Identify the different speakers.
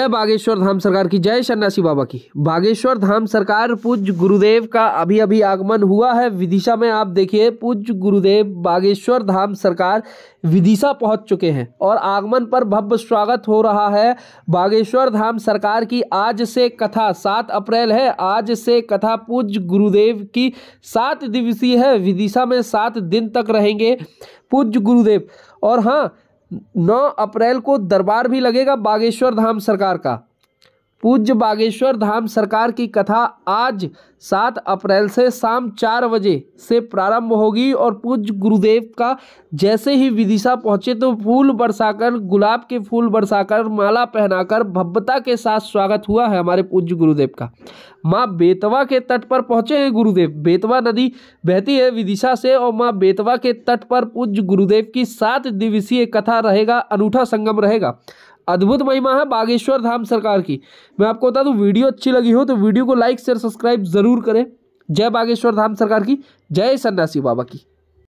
Speaker 1: जय बागेश्वर धाम सरकार की जय शन्नासी बाबा की बागेश्वर धाम सरकार पूज्य गुरुदेव का अभी अभी आगमन हुआ है विदिशा में आप देखिए पूज्य गुरुदेव बागेश्वर धाम सरकार विदिशा पहुंच चुके हैं और आगमन पर भव्य स्वागत हो रहा है बागेश्वर धाम सरकार की आज से कथा सात अप्रैल है आज से कथा पूज्य गुरुदेव की सात दिवसीय है विदिशा में सात दिन तक रहेंगे पूज्य गुरुदेव और हाँ नौ अप्रैल को दरबार भी लगेगा बागेश्वर धाम सरकार का पूज्य बागेश्वर धाम सरकार की कथा आज सात अप्रैल से शाम चार बजे से प्रारंभ होगी और पूज्य गुरुदेव का जैसे ही विदिशा पहुंचे तो फूल बरसाकर गुलाब के फूल बरसाकर माला पहनाकर भव्यता के साथ स्वागत हुआ है हमारे पूज्य गुरुदेव का माँ बेतवा के तट पर पहुंचे हैं गुरुदेव बेतवा नदी बहती है विदिशा से और माँ बेतवा के तट पर पूज्य गुरुदेव की सात दिवसीय कथा रहेगा अनूठा संगम रहेगा अद्भुत महिमा है बागेश्वर धाम सरकार की मैं आपको बता दूँ वीडियो अच्छी लगी हो तो वीडियो को लाइक शेयर सब्सक्राइब जरूर करें जय बागेश्वर धाम सरकार की जय सन्यासी बाबा की